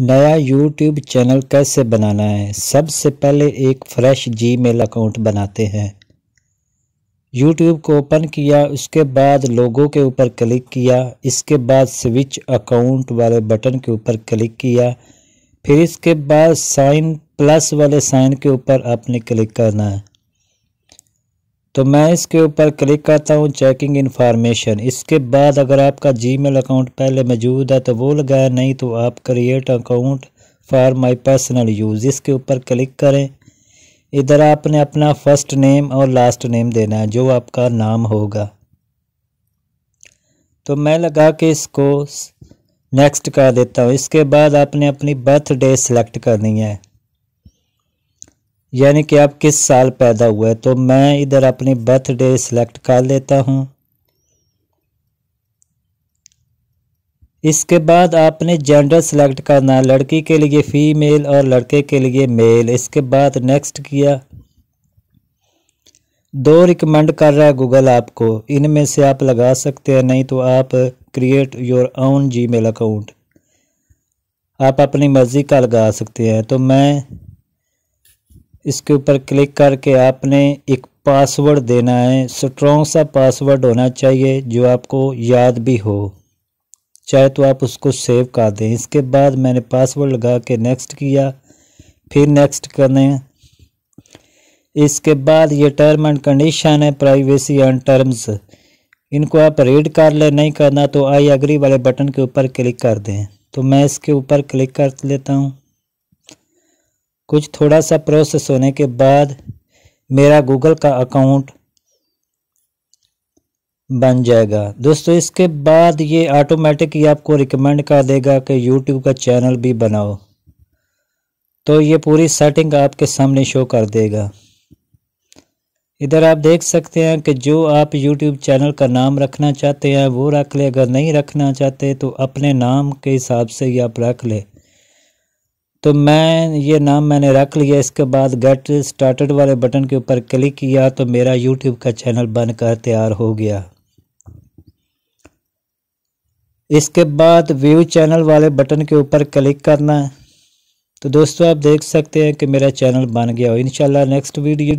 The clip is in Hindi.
नया यूट्यूब चैनल कैसे बनाना है सबसे पहले एक फ्रेश मेल अकाउंट बनाते हैं यूट्यूब को ओपन किया उसके बाद लोगों के ऊपर क्लिक किया इसके बाद स्विच अकाउंट वाले बटन के ऊपर क्लिक किया फिर इसके बाद साइन प्लस वाले साइन के ऊपर आपने क्लिक करना है तो मैं इसके ऊपर क्लिक करता हूँ चेकिंग इन्फॉर्मेशन इसके बाद अगर आपका जीमेल अकाउंट पहले मौजूद है तो वो लगाया नहीं तो आप create account for my personal use इसके ऊपर क्लिक करें इधर आपने अपना फर्स्ट नेम और लास्ट नेम देना है जो आपका नाम होगा तो मैं लगा के इसको नेक्स्ट कर देता हूँ इसके बाद आपने अपनी बर्थडे सेलेक्ट करनी है यानी कि आप किस साल पैदा हुए तो मैं इधर अपनी बर्थडे सेलेक्ट कर लेता हूँ इसके बाद आपने जेंडर सेलेक्ट करना लड़की के लिए फ़ीमेल और लड़के के लिए मेल इसके बाद नेक्स्ट किया दो रिकमेंड कर रहा है गूगल आपको इनमें से आप लगा सकते हैं नहीं तो आप create your own Gmail account आप अपनी मर्ज़ी का लगा सकते हैं तो मैं इसके ऊपर क्लिक करके आपने एक पासवर्ड देना है स्ट्रॉन्ग सा पासवर्ड होना चाहिए जो आपको याद भी हो चाहे तो आप उसको सेव कर दें इसके बाद मैंने पासवर्ड लगा के नेक्स्ट किया फिर नेक्स्ट करें इसके बाद ये टर्म एंड कंडीशन है प्राइवेसी एंड टर्म्स इनको आप रीड कर ले नहीं करना तो आई अग्री वाले बटन के ऊपर क्लिक कर दें तो मैं इसके ऊपर क्लिक कर लेता हूँ कुछ थोड़ा सा प्रोसेस होने के बाद मेरा गूगल का अकाउंट बन जाएगा दोस्तों इसके बाद ये ऑटोमेटिक ही आपको रिकमेंड कर देगा कि यूट्यूब का चैनल भी बनाओ तो ये पूरी सेटिंग आपके सामने शो कर देगा इधर आप देख सकते हैं कि जो आप यूट्यूब चैनल का नाम रखना चाहते हैं वो रख ले अगर नहीं रखना चाहते तो अपने नाम के हिसाब से ही आप रख लें तो मैं ये नाम मैंने रख लिया इसके बाद गेट स्टार्टेड वाले बटन के ऊपर क्लिक किया तो मेरा यूट्यूब का चैनल बनकर तैयार हो गया इसके बाद व्यू चैनल वाले बटन के ऊपर क्लिक करना है तो दोस्तों आप देख सकते हैं कि मेरा चैनल बन गया हो इनशाला नेक्स्ट वीडियो